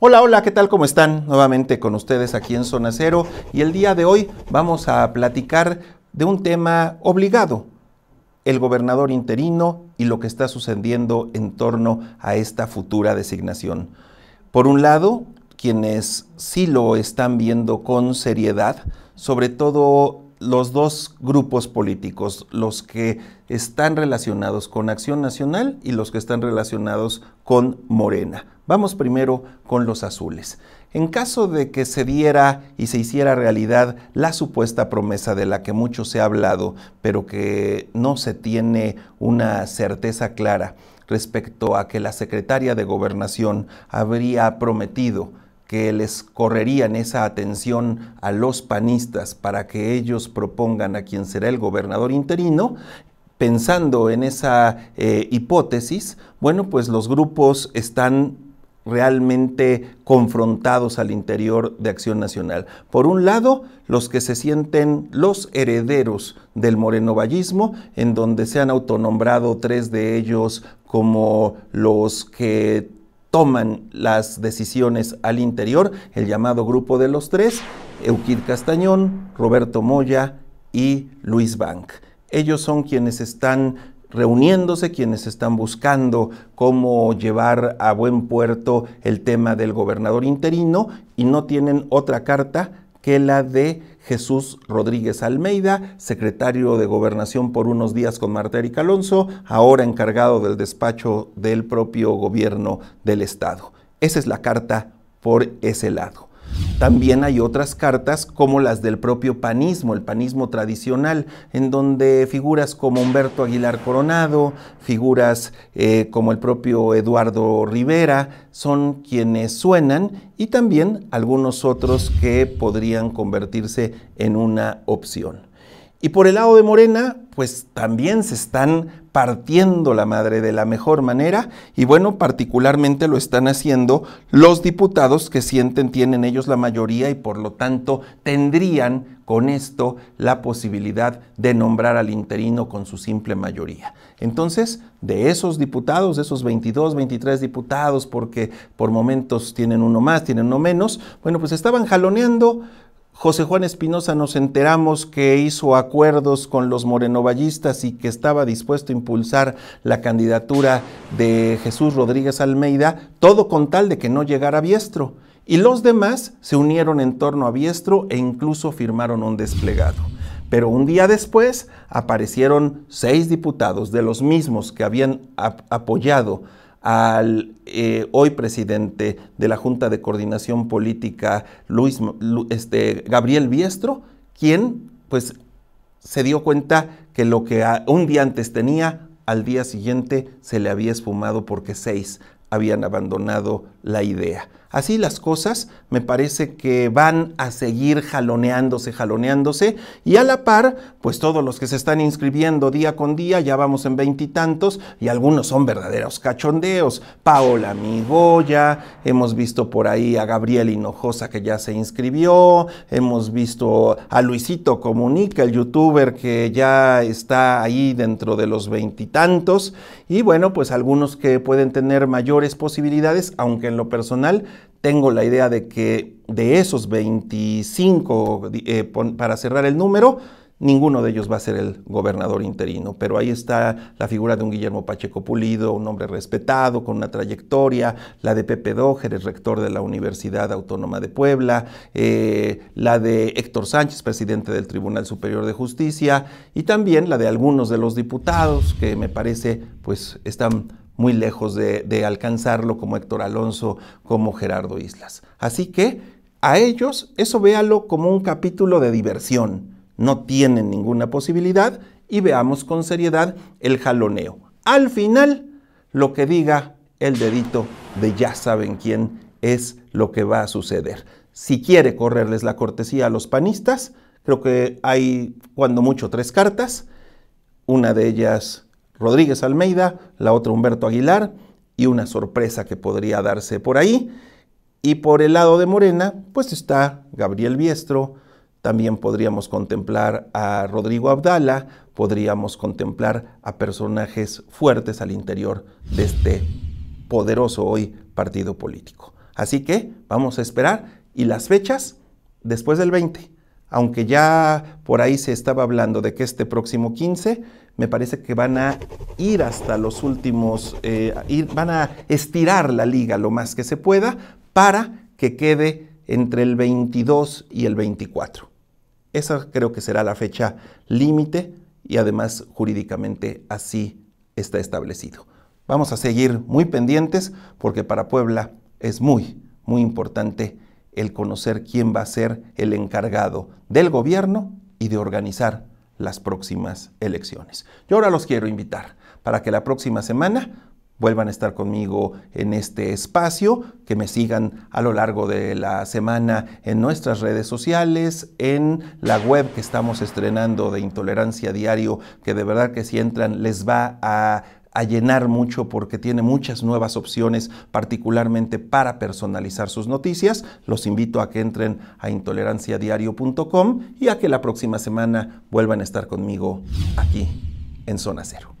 Hola, hola, ¿qué tal? ¿Cómo están? Nuevamente con ustedes aquí en Zona Cero y el día de hoy vamos a platicar de un tema obligado, el gobernador interino y lo que está sucediendo en torno a esta futura designación. Por un lado, quienes sí lo están viendo con seriedad, sobre todo los dos grupos políticos, los que están relacionados con Acción Nacional y los que están relacionados con Morena. Vamos primero con los azules. En caso de que se diera y se hiciera realidad la supuesta promesa de la que mucho se ha hablado, pero que no se tiene una certeza clara respecto a que la secretaria de gobernación habría prometido que les correrían esa atención a los panistas para que ellos propongan a quien será el gobernador interino, pensando en esa eh, hipótesis, bueno, pues los grupos están realmente confrontados al interior de Acción Nacional. Por un lado, los que se sienten los herederos del morenovallismo, en donde se han autonombrado tres de ellos como los que toman las decisiones al interior, el llamado grupo de los tres, Euquid Castañón, Roberto Moya y Luis Bank. Ellos son quienes están reuniéndose, quienes están buscando cómo llevar a buen puerto el tema del gobernador interino y no tienen otra carta que la de Jesús Rodríguez Almeida, secretario de Gobernación por unos días con Marta Erika Alonso, ahora encargado del despacho del propio gobierno del Estado. Esa es la carta por ese lado. También hay otras cartas como las del propio panismo, el panismo tradicional, en donde figuras como Humberto Aguilar Coronado, figuras eh, como el propio Eduardo Rivera, son quienes suenan y también algunos otros que podrían convertirse en una opción. Y por el lado de Morena, pues también se están partiendo la madre de la mejor manera y bueno, particularmente lo están haciendo los diputados que sienten tienen ellos la mayoría y por lo tanto tendrían con esto la posibilidad de nombrar al interino con su simple mayoría. Entonces, de esos diputados, de esos 22, 23 diputados, porque por momentos tienen uno más, tienen uno menos, bueno, pues estaban jaloneando José Juan Espinosa nos enteramos que hizo acuerdos con los morenovallistas y que estaba dispuesto a impulsar la candidatura de Jesús Rodríguez Almeida, todo con tal de que no llegara a Biestro. Y los demás se unieron en torno a Biestro e incluso firmaron un desplegado. Pero un día después aparecieron seis diputados de los mismos que habían apoyado al eh, hoy presidente de la Junta de Coordinación Política, Luis, este, Gabriel Biestro, quien pues se dio cuenta que lo que un día antes tenía, al día siguiente se le había esfumado porque seis habían abandonado la idea. Así las cosas me parece que van a seguir jaloneándose, jaloneándose y a la par, pues todos los que se están inscribiendo día con día, ya vamos en veintitantos y, algunos son verdaderos cachondeos. Paola Migoya, hemos visto por ahí a Gabriel Hinojosa que ya se inscribió, hemos visto a Luisito Comunica, el youtuber que ya está ahí dentro de los veintitantos y bueno, pues algunos que pueden tener mayores posibilidades, aunque en lo personal, tengo la idea de que de esos 25, eh, para cerrar el número, ninguno de ellos va a ser el gobernador interino. Pero ahí está la figura de un Guillermo Pacheco Pulido, un hombre respetado, con una trayectoria, la de Pepe Dógeres, rector de la Universidad Autónoma de Puebla, eh, la de Héctor Sánchez, presidente del Tribunal Superior de Justicia, y también la de algunos de los diputados que me parece pues están muy lejos de, alcanzarlo como Héctor Alonso, como Gerardo Islas. Así que a ellos eso véalo como un capítulo de diversión. No tienen ninguna posibilidad y veamos con seriedad el jaloneo. Al final, lo que diga el dedito de ya saben quién es lo que va a suceder. Si quiere correrles la cortesía a los panistas, creo que hay cuando mucho tres cartas. Una de ellas Rodríguez Almeida, la otra Humberto Aguilar y una sorpresa que podría darse por ahí. Y por el lado de Morena, pues está Gabriel Biestro, también podríamos contemplar a Rodrigo Abdala, podríamos contemplar a personajes fuertes al interior de este poderoso hoy partido político. Así que vamos a esperar y las fechas después del 20, aunque ya por ahí se estaba hablando de que este próximo 15 me parece que van a ir hasta los últimos, eh, van a estirar la liga lo más que se pueda para que quede entre el 22 y el 24. Esa creo que será la fecha límite y además jurídicamente así está establecido. Vamos a seguir muy pendientes porque para Puebla es muy, muy importante el conocer quién va a ser el encargado del gobierno y de organizar las próximas elecciones. Yo ahora los quiero invitar para que la próxima semana vuelvan a estar conmigo en este espacio, que me sigan a lo largo de la semana en nuestras redes sociales, en la web que estamos estrenando de Intolerancia Diario, que de verdad que si entran les va a a llenar mucho porque tiene muchas nuevas opciones, particularmente para personalizar sus noticias. Los invito a que entren a intoleranciadiario.com y a que la próxima semana vuelvan a estar conmigo aquí en Zona Cero.